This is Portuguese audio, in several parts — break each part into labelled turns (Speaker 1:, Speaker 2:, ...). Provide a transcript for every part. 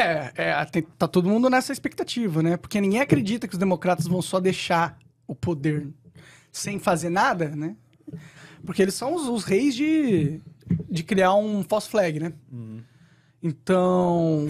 Speaker 1: É, é tem, tá todo mundo nessa expectativa, né? Porque ninguém acredita que os democratas vão só deixar o poder sem fazer nada, né? Porque eles são os, os reis de, de criar um false flag, né? Uhum. Então,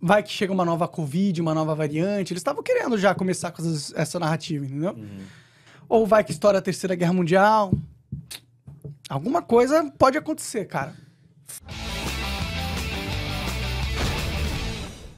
Speaker 1: vai que chega uma nova Covid, uma nova variante. Eles estavam querendo já começar com essas, essa narrativa, entendeu? Uhum. Ou vai que estoura a Terceira Guerra Mundial. Alguma coisa pode acontecer, cara.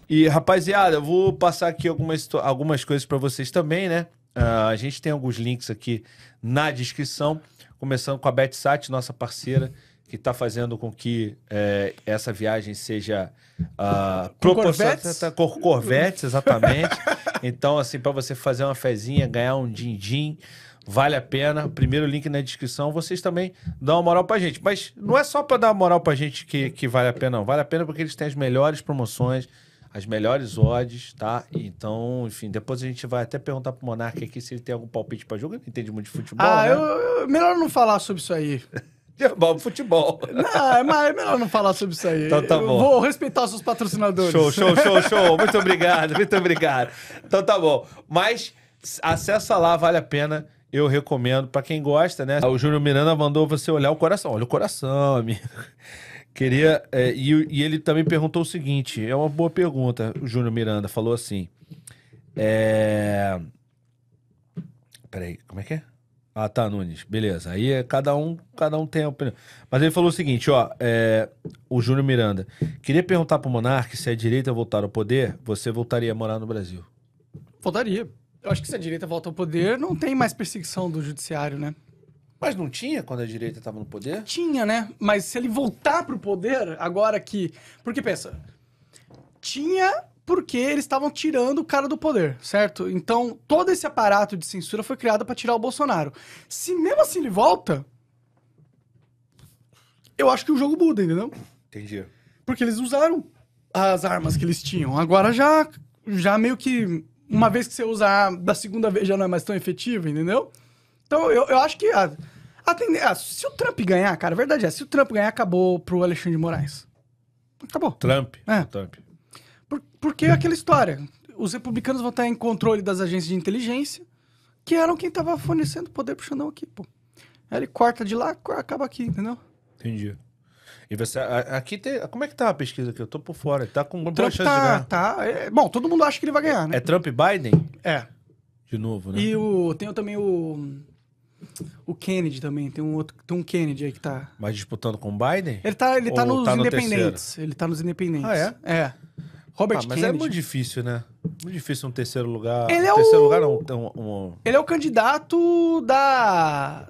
Speaker 2: E, rapaziada, eu vou passar aqui algumas, algumas coisas para vocês também, né? Uh, a gente tem alguns links aqui na descrição, começando com a BetSat, nossa parceira, que está fazendo com que é, essa viagem seja uh, proporcionada com Corvettes, exatamente. então, assim, para você fazer uma fezinha, ganhar um din-din, vale a pena. Primeiro link na descrição, vocês também dão uma moral pra gente. Mas não é só para dar moral pra gente que, que vale a pena, não. Vale a pena porque eles têm as melhores promoções, as melhores odds, tá? Então, enfim, depois a gente vai até perguntar pro Monarca aqui se ele tem algum palpite para jogo. Ele não entende muito de futebol.
Speaker 1: Ah, né? eu, eu, melhor não falar sobre isso aí.
Speaker 2: Bom, futebol.
Speaker 1: Não, é mas é melhor não falar sobre isso aí. Então tá bom. Eu vou respeitar os seus patrocinadores. Show, show, show, show.
Speaker 2: Muito obrigado, muito obrigado. Então tá bom. Mas acessa lá, vale a pena. Eu recomendo para quem gosta, né? O Júnior Miranda mandou você olhar o coração. Olha o coração, amigo. Queria. É, e, e, ele também perguntou o seguinte: é uma boa pergunta, o Júnior Miranda falou assim. É... Peraí, como é que é? Ah, tá, Nunes. Beleza. Aí é cada um, cada um tem a opinião. Mas ele falou o seguinte, ó, é, o Júnior Miranda. Queria perguntar pro Monarque se a direita voltar ao poder, você voltaria a morar no Brasil?
Speaker 1: Voltaria. Eu acho que se a direita volta ao poder, não tem mais perseguição do judiciário, né? Mas não tinha quando a direita estava no poder? Tinha, né? Mas se ele voltar para o poder, agora que. Porque pensa. Tinha porque eles estavam tirando o cara do poder, certo? Então, todo esse aparato de censura foi criado para tirar o Bolsonaro. Se mesmo assim ele volta, eu acho que o jogo muda, entendeu? Entendi. Porque eles usaram as armas que eles tinham. Agora já já meio que uma vez que você usar da segunda vez já não é mais tão efetivo, entendeu? Então, eu, eu acho que. A, a é, se o Trump ganhar, cara, a verdade é, se o Trump ganhar, acabou pro Alexandre de Moraes. Acabou.
Speaker 2: Trump. É. Trump.
Speaker 1: Por, porque aquela história. Os republicanos vão estar em controle das agências de inteligência, que eram quem tava fornecendo poder pro Xandão aqui, pô. Aí ele corta de lá, acaba aqui, entendeu?
Speaker 2: Entendi. E você, aqui tem, como é que tá a pesquisa aqui? Eu tô por fora. Tá com chance tá, de ganhar. Tá, é, bom, todo mundo acha que ele vai ganhar, né? É Trump e Biden? É. De novo, né? E
Speaker 1: o, tem também o o Kennedy também, tem um outro, tem um Kennedy aí que tá.
Speaker 2: Mas disputando com o Biden? Ele tá, ele tá nos tá no independentes.
Speaker 1: ele tá nos independentes. Ah, é? É. Robert ah, mas é Kennedy. é muito
Speaker 2: difícil, né? Muito difícil um terceiro lugar. Ele é um é terceiro o... lugar não, um, um...
Speaker 1: Ele é o candidato da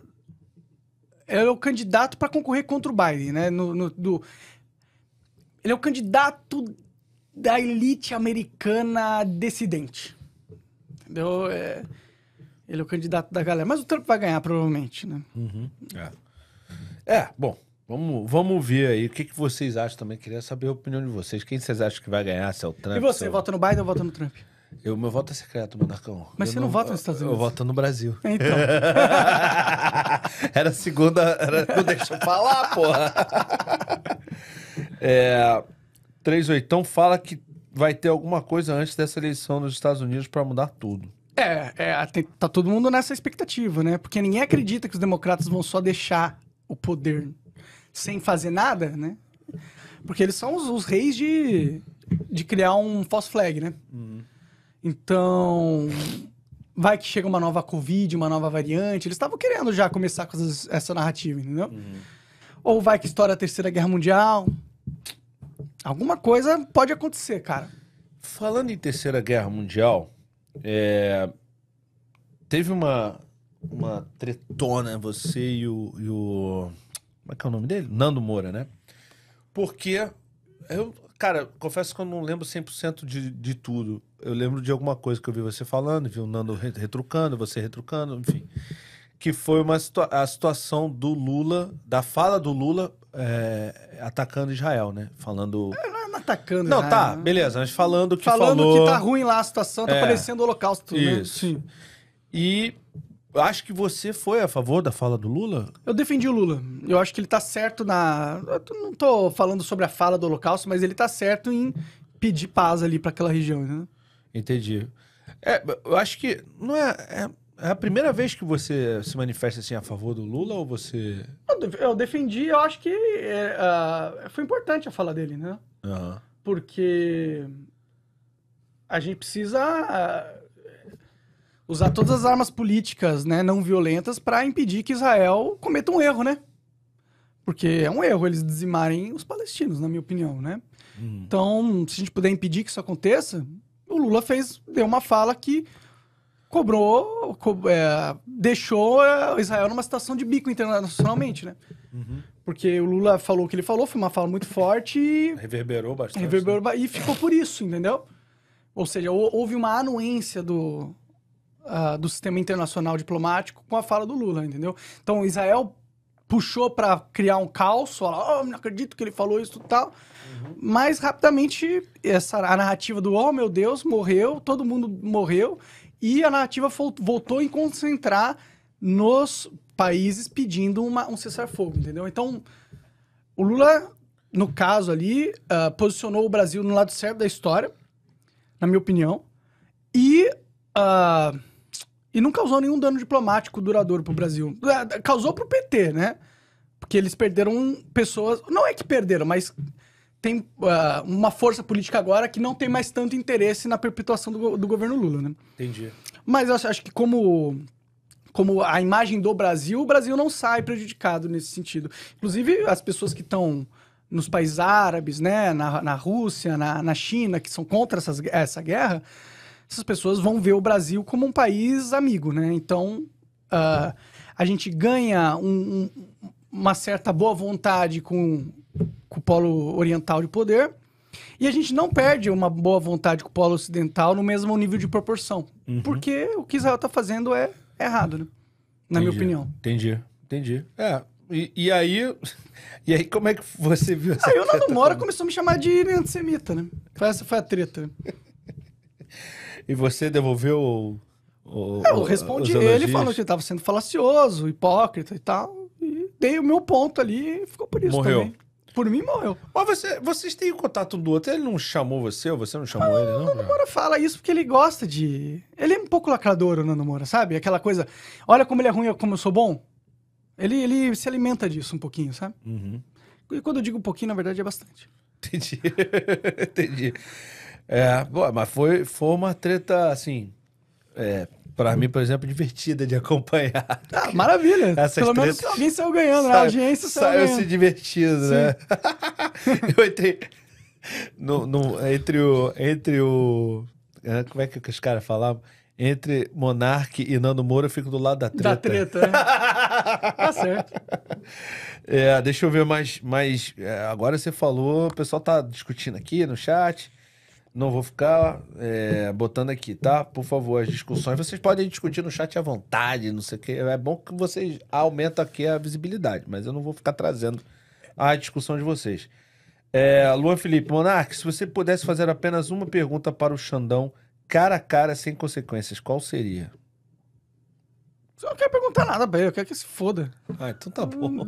Speaker 1: ele é o candidato para concorrer contra o Biden, né? No, no, do... Ele é o candidato da elite americana dissidente. Entendeu? É... Ele é o candidato da galera. Mas o Trump vai ganhar, provavelmente, né?
Speaker 2: Uhum. É. é, bom, Vamos, vamos ver aí. O que, que vocês acham também? Queria saber a opinião de vocês. Quem vocês acham que vai ganhar? Se é o Trump? E você, seu... É vota
Speaker 1: no Biden ou vota no Trump?
Speaker 2: Eu, meu voto é secreto, Monarcão. Mas eu você não, não vota nos Estados Unidos? Eu voto no Brasil. É, então. era segunda. Era, não deixa eu falar, porra. É, oitão fala que vai ter alguma coisa antes dessa eleição nos Estados Unidos para mudar tudo. É, é tem,
Speaker 1: tá todo mundo nessa expectativa, né? Porque ninguém acredita que os democratas vão só deixar o poder sem fazer nada, né? Porque eles são os, os reis de, de criar um false flag, né? Uhum. Então, vai que chega uma nova Covid, uma nova variante. Eles estavam querendo já começar com essas, essa narrativa, entendeu? Uhum. Ou vai que estoura a Terceira Guerra Mundial. Alguma coisa pode acontecer,
Speaker 2: cara. Falando em Terceira Guerra Mundial, é, teve uma, uma tretona, você e o, e o. Como é que é o nome dele? Nando Moura, né? Porque eu, cara, confesso que eu não lembro 100% de, de tudo. Eu lembro de alguma coisa que eu vi você falando, vi o Nando retrucando, você retrucando, enfim. Que foi uma situa a situação do Lula, da fala do Lula é, atacando Israel, né? Falando. É, atacando. Não, né? tá, beleza. Mas falando que falando falou... que tá ruim
Speaker 1: lá a situação, tá é, parecendo holocausto. Né? Isso.
Speaker 2: Né? E acho que você foi a favor da fala do Lula? Eu defendi o Lula. Eu acho que ele tá
Speaker 1: certo na... Eu não tô falando sobre a fala do holocausto, mas ele tá certo em pedir
Speaker 2: paz ali para aquela região, né? Entendi. É, eu acho que não é... é... É a primeira vez que você se manifesta assim a favor do Lula ou você. Eu defendi,
Speaker 1: eu acho que é, uh, foi importante a fala dele, né? Uhum. Porque a gente precisa ah, usar todas as armas políticas, né, não violentas para impedir que Israel cometa um erro, né? Porque é um erro eles dizimarem os palestinos, na minha opinião, né? Hum. Então, se a gente puder impedir que isso aconteça, o Lula fez deu uma fala que cobrou, co é, deixou é, Israel numa situação de bico internacionalmente, né? Uhum. Porque o Lula falou o que ele falou, foi uma fala muito forte e.
Speaker 2: Reverberou bastante.
Speaker 1: Reverberou né? e ficou por isso, entendeu? Ou seja, houve uma anuência do, uh, do sistema internacional diplomático com a fala do Lula, entendeu? Então Israel puxou para criar um caos, falar, oh, não acredito que ele falou isso e tal. Uhum. Mas rapidamente essa, a narrativa do, oh meu Deus, morreu, todo mundo morreu, e a narrativa voltou em concentrar nos países pedindo uma, um cessar-fogo, entendeu? Então, o Lula, no caso ali, uh, posicionou o Brasil no lado certo da história, na minha opinião, e, uh, e não causou nenhum dano diplomático duradouro para o Brasil. Uh, causou o PT, né? Porque eles perderam pessoas. Não é que perderam, mas tem uh, uma força política agora que não tem mais tanto interesse na perpetuação do, do governo Lula, né? Entendi. Mas eu acho, acho que como como a imagem do Brasil, o Brasil não sai prejudicado nesse sentido. Inclusive, as pessoas que estão nos países árabes, né, na, na Rússia, na, na China, que são contra essas, essa guerra, essas pessoas vão ver o Brasil como um país amigo, né? Então, uh, a gente ganha um, um, uma certa boa vontade com, com o polo oriental de poder, e a gente não perde uma boa vontade com o polo ocidental no mesmo nível de proporção. Uhum. Porque o que Israel está fazendo é errado, né? Na entendi, minha opinião.
Speaker 2: Entendi, entendi. É, e, e, aí. E aí, como é que você viu essa Aí o Nando Mora como...
Speaker 1: começou a me chamar de antissemita, né? Foi essa foi a treta.
Speaker 2: e você devolveu o. o é, eu respondi ele, falou que
Speaker 1: ele estava sendo falacioso, hipócrita e tal. E dei o meu ponto ali e ficou por isso Morreu. também. Por mim, morreu. Mas você, vocês têm contato um do outro. Ele não chamou você ou você não chamou ah, ele, não? O Nando Moura fala isso porque ele gosta de... Ele é um pouco lacrador, o Nando Moura, sabe? Aquela coisa... Olha como ele é ruim, como eu sou bom. Ele, ele se alimenta disso um pouquinho, sabe?
Speaker 2: Uhum. E quando eu digo um pouquinho, na verdade, é bastante. Entendi. Entendi. É, boa, mas foi, foi uma treta, assim... É, para mim, por exemplo, divertida de acompanhar. Ah, maravilha. Essas Pelo menos alguém saiu ganhando, né? saiu, A audiência saiu, saiu ganhando. se divertindo, né? Sim. né? eu entrei... No, no, entre o... Entre o é, como é que os caras falavam? Entre Monarque e Nando Moura, eu fico do lado da treta. Da treta, né? tá certo. É, deixa eu ver mais. mais é, agora você falou, o pessoal tá discutindo aqui no chat. Não vou ficar é, botando aqui, tá? Por favor, as discussões. Vocês podem discutir no chat à vontade, não sei o quê. É bom que vocês aumentam aqui a visibilidade, mas eu não vou ficar trazendo a discussão de vocês. É, Luan Felipe, Monarque, se você pudesse fazer apenas uma pergunta para o Xandão, cara a cara, sem consequências, qual seria? Eu não quero perguntar nada pra ele, eu quero que se foda. Ah, então tá bom.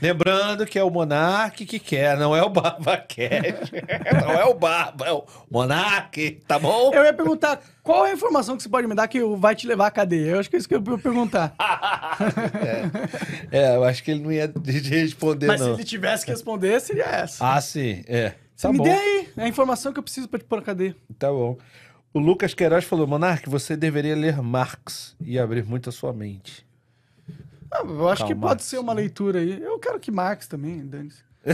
Speaker 2: Lembrando que é o Monark que quer, não é o Barba quer. não é o Barba, é o Monark,
Speaker 1: tá bom? Eu ia perguntar qual é a informação que você pode me dar que vai te levar à cadeia. Eu acho que é isso que eu ia perguntar.
Speaker 2: é. é, eu acho que ele não ia responder, Mas não. Mas se ele
Speaker 1: tivesse que responder, seria essa.
Speaker 2: Ah, sim, é. Tá me bom. dê aí a informação que eu preciso pra te pôr na cadeia. Tá bom. O Lucas Queiroz falou, Monarque, você deveria ler Marx e abrir muito a sua mente.
Speaker 1: Ah, eu acho que pode Marx, ser uma né? leitura aí. Eu quero que Marx também, dane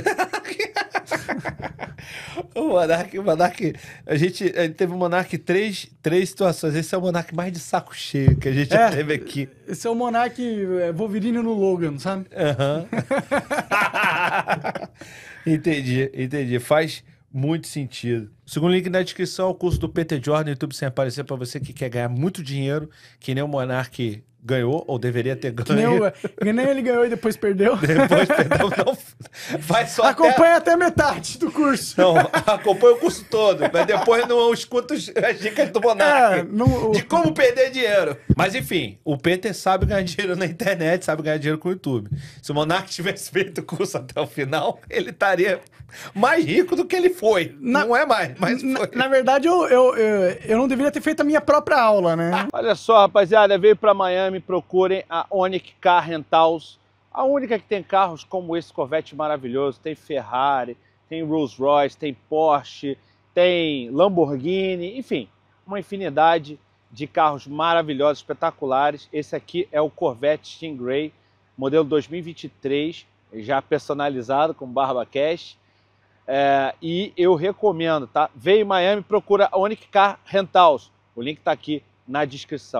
Speaker 2: o Monark, o Monark, a gente, a gente teve o Monark três, três situações. Esse é o Monark mais de saco cheio que a gente é, teve aqui. Esse é o Monark é, Wolverine no Logan, sabe? Uhum. entendi, entendi. Faz, muito sentido. segundo link na descrição o curso do Peter Jordan, YouTube sem aparecer, para você que quer ganhar muito dinheiro, que nem o Monark ganhou ou deveria ter ganho.
Speaker 1: Que nem, ele ganhou e depois perdeu. Depois
Speaker 2: perdeu, não. Vai só Acompanha até... até metade do curso. Não, acompanha o curso todo, mas depois não escuta as dicas do Monark. É, De como perder dinheiro. Mas enfim, o Peter sabe ganhar dinheiro na internet, sabe ganhar dinheiro com o YouTube. Se o Monark tivesse feito o curso até o final, ele estaria mais rico do que ele foi. Na... Não é mais, mas na, na,
Speaker 1: verdade, eu, eu, eu, eu não deveria ter feito a minha própria aula, né?
Speaker 2: Olha só, rapaziada, veio para Miami me procurem a Onic Car Rentals, a única que tem carros como esse Corvette maravilhoso, tem Ferrari, tem Rolls Royce, tem Porsche, tem Lamborghini, enfim, uma infinidade de carros maravilhosos, espetaculares. Esse aqui é o Corvette Stingray, modelo 2023, já personalizado com barba cash. É, e eu recomendo, tá? Veio em Miami, procura a Onic Car Rentals. O link está aqui na descrição.